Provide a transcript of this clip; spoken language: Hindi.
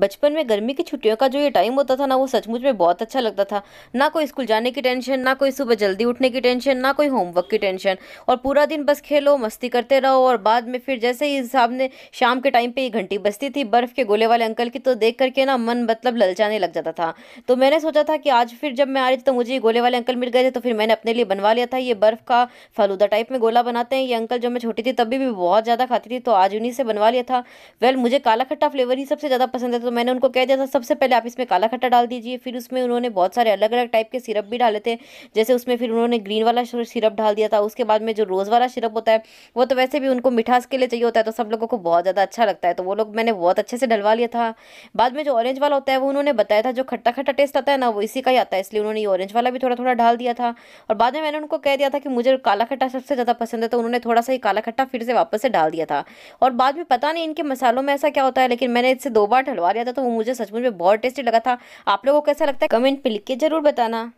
बचपन में गर्मी की छुट्टियों का जो ये टाइम होता था ना वो सचमुच में बहुत अच्छा लगता था ना कोई स्कूल जाने की टेंशन ना कोई सुबह जल्दी उठने की टेंशन ना कोई होमवर्क की टेंशन और पूरा दिन बस खेलो मस्ती करते रहो और बाद में फिर जैसे ही सामने शाम के टाइम पे ये घंटी बजती थी बर्फ़ के गोले वाले अंकल की तो देख करके ना मन मतलब ललचाने लग जाता था तो मैंने सोचा था कि आज फिर जब मैं आ रही थी तो मुझे ये गोले वाले अंकल मिल गए थे तो फिर मैंने अपने लिए बनवा लिया था ये बर्फ़ का फालूदा टाइप में गोला बनाते हैं ये अंकल जब मैं छोटी थी तभी भी बहुत ज़्यादा खाती थी तो आज उन्हीं से बनवा लिया था वेल मुझे काला खट्टा फ्लेवर ही सबसे ज़्यादा पसंद है तो तो मैंने उनको कह दिया था सबसे पहले आप इसमें काला खट्टा डाल दीजिए फिर उसमें उन्होंने बहुत सारे अलग अलग टाइप के सिरप भी डाले थे जैसे उसमें फिर उन्होंने ग्रीन वाला सिरप डाल दिया था उसके बाद में जो रोज़ वाला सिरप होता है वो तो वैसे भी उनको मिठास के लिए चाहिए होता है तो सब लोगों को बहुत ज़्यादा अच्छा लगता है तो वो लोग मैंने बहुत अच्छे से डलवा लिया था बाद में जो ऑरेंज वाला होता है वो उन्होंने बताया था जो खट्टा खट्टा टेस्ट आता है ना वो इसी का ही आता है इसलिए उन्होंने ये ऑरेंज वाला भी थोड़ा थोड़ा डाल दिया था और बाद में मैंने उनको कह दिया था कि मुझे काला खट्टा सबसे ज़्यादा पसंद है तो उन्होंने थोड़ा सा ही काला खट्टा फिर से वापस से डाल दिया था और बाद में पता नहीं इनके मसालों में ऐसा क्या होता है लेकिन मैंने इससे दो बार डलवा गया था तो वो मुझे सचमुच में बहुत टेस्टी लगा था आप लोगों को कैसा लगता है कमेंट पर लिख के जरूर बताना